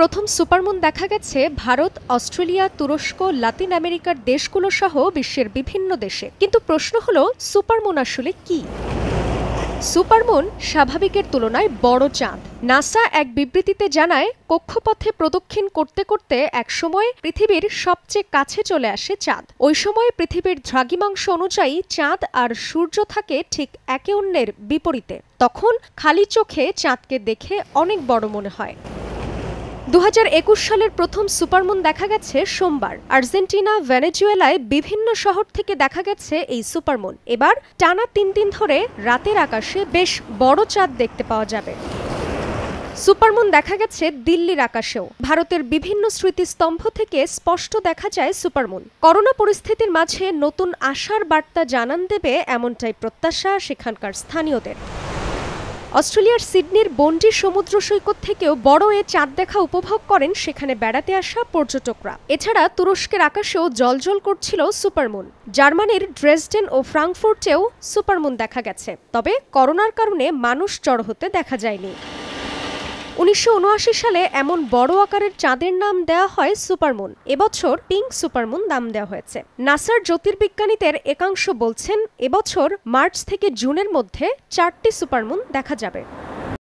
প্রথম সুপারমুন দেখা গেছে ভারত অস্ট্রেলিয়া তুরস্ক লাতিন আমেরিকার দেশগুলো সহ বিশ্বের বিভিন্ন দেশে কিন্তু প্রশ্ন হল সুপারমুন আসলে কি সুপারমুন স্বাভাবিকের তুলনায় বড় চাঁদ নাসা এক বিবৃতিতে জানায় কক্ষপথে প্রদক্ষিণ করতে করতে একসময় পৃথিবীর সবচেয়ে কাছে চলে আসে চাঁদ ওই সময় পৃথিবীর দ্রাঘিমাংশ অনুযায়ী চাঁদ আর সূর্য থাকে ঠিক একে অন্যের বিপরীতে তখন খালি চোখে চাঁদকে দেখে অনেক বড় মনে হয় দু সালের প্রথম সুপারমুন দেখা গেছে সোমবার আর্জেন্টিনা ভেনেজুয়েলায় বিভিন্ন শহর থেকে দেখা গেছে এই সুপারমুন এবার টানা তিন দিন ধরে রাতের আকাশে বেশ বড় চাঁদ দেখতে পাওয়া যাবে সুপারমুন দেখা গেছে দিল্লির আকাশেও ভারতের বিভিন্ন স্মৃতিস্তম্ভ থেকে স্পষ্ট দেখা যায় সুপারমুন করোনা পরিস্থিতির মাঝে নতুন আশার বার্তা জানান দেবে এমনটাই প্রত্যাশা সেখানকার স্থানীয়দের অস্ট্রেলিয়ার সিডনির বন্ডি সমুদ্র সৈকত থেকেও বড় এ চাঁদ দেখা উপভোগ করেন সেখানে বেড়াতে আসা পর্যটকরা এছাড়া তুরস্কের আকাশেও জলজল করছিল সুপারমুন জার্মানির ড্রেসডেন ও ফ্রাঙ্কফুর্টেও সুপারমুন দেখা গেছে তবে করোনার কারণে মানুষ চড় হতে দেখা যায়নি উনিশশো সালে এমন বড় আকারের চাঁদের নাম দেওয়া হয় সুপারমুন এবছর পিঙ্ক সুপারমুন নাম দেওয়া হয়েছে নাসার জ্যোতির্বিজ্ঞানীদের একাংশ বলছেন এবছর মার্চ থেকে জুনের মধ্যে চারটি সুপারমুন দেখা যাবে